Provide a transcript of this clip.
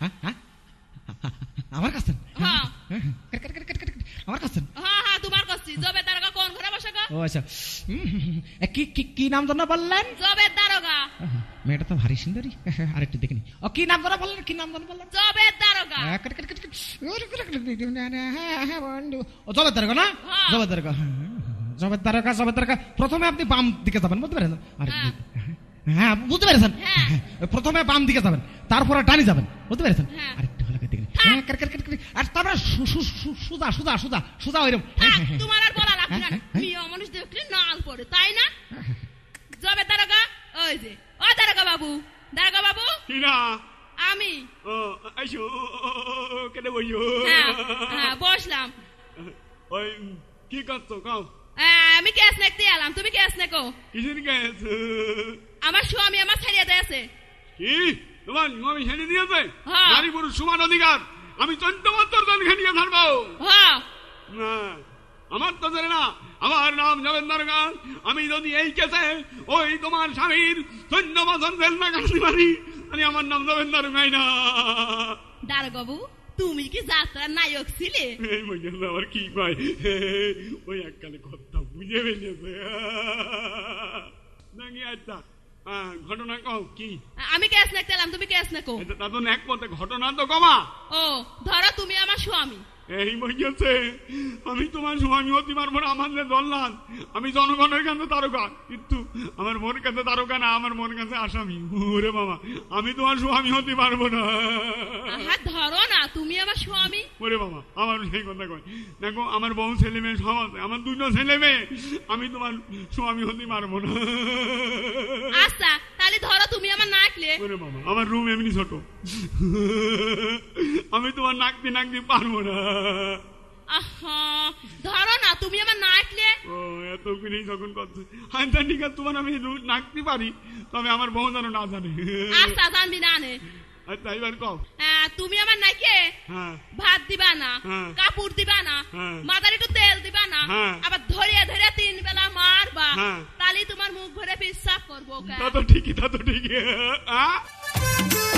হ্যাঁ, হ্যাঁ? আমার কাছে হ্যাঁ। আমার কাছে তোমার কাছে জবে দারোগা কোন ঘরে বসে ও আচ্ছা কি কি কি নাম জানা বললেন জবে দারোগা মেয়েটা তো ভারী সুন্দরী আরেকটু দেখিনি ও কি নাম জানা বললেন কি নাম জানা বললেন জবে দারোগা ও জবে দারোগা না জবে দারোগা জবে দারোগা জবে দারোগা প্রথমে আপনি বাম দিকে যাবেন বুঝতে পারেন আরে হ্যাঁ বুঝতে পেরেছেন হ্যাঁ। হ্যাঁ, প্রথমে বাম দিকে যাবেন তারপরে ডানে যাবেন বুঝতে পেরেছেন হ্যাঁ। আর তাই না জবে দারোগা ওই বাবু দারোগা বাবু না আমি আইসু কেন বইও হ্যাঁ বসলাম ওই কি করছো কাউ আমি গ্যাস নেকতে এলাম তুমি গ্যাস নেকো কিসের গ্যাস আমার স্বামী আমার ছাড়িয়ে আছে কি তোমার স্বামী ছেড়ে দিয়েছে হ্যাঁ। নারী পুরুষ সমান অধিকার আমি চোদ্দ মন্ত্র দান নিয়ে ধরবো হ্যাঁ আমার তো জানে না আমার নাম জবেন্দ্র গান আমি যদি এই কেসে ওই তোমার স্বামীর চোদ্দ মন্ত্র দেন না কাটতে পারি আমি আমার নাম জবেন্দ্র গাই না দারোগাবু তুমি কি যাত্রার নায়ক ছিলে এই মহিলা আবার কি কয় ওই এককালে কত বুঝে ফেলেছে নাকি আচ্ছা ঘটনা কও কি আমি ক্যাশ নাকতে এলাম তুমি ক্যাশ নাকো তা তো এক পথে ঘটনা তো কমা ও ধরো তুমি স্বামী এই আমি তোমার স্বামী হতে পারবো না আমার দল্লান আমি জনগণের কাছে তারকা কিন্তু আমার মন কাছে তারকা না আমার মন কাছে আসামি ওরে বাবা আমি তোমার স্বামী হতে পারবো না হ্যাঁ ধরো না তুমি আমার স্বামী ওরে বাবা আমার সেই কথা কয় দেখো আমার বউ ছেলে মেয়ে সব আছে আমার দুটো ছেলে মেয়ে আমি তোমার স্বামী হতে পারবো না আচ্ছা তাহলে ধরো তুমি আমার নাকলে ওরে বাবা আমার রুম এমনি ছোট আমি তোমার নাকতে নাকতে পারবো না ধরো না তুমি আমার নাকলে ও এত করে যখন করছো হ্যাঁ তা ঠিক আছে তোমার আমি নাকতে পারি তবে আমার বউ জানো না জানে আচ্ছা জানবি না নে আচ্ছা এবার কম হ্যাঁ, তুমি আমার নাকে হ্যাঁ। ভাত দিবা না হ্যাঁ। কাপড় দিবা না মাথার তেল দিবা না আবার ধরিয়া ধরিয়া তিন বেলা মারবা খালি তোমার মুখ ভরে বিশ্বাস করবো তা তো ঠিকই তা তো ঠিকই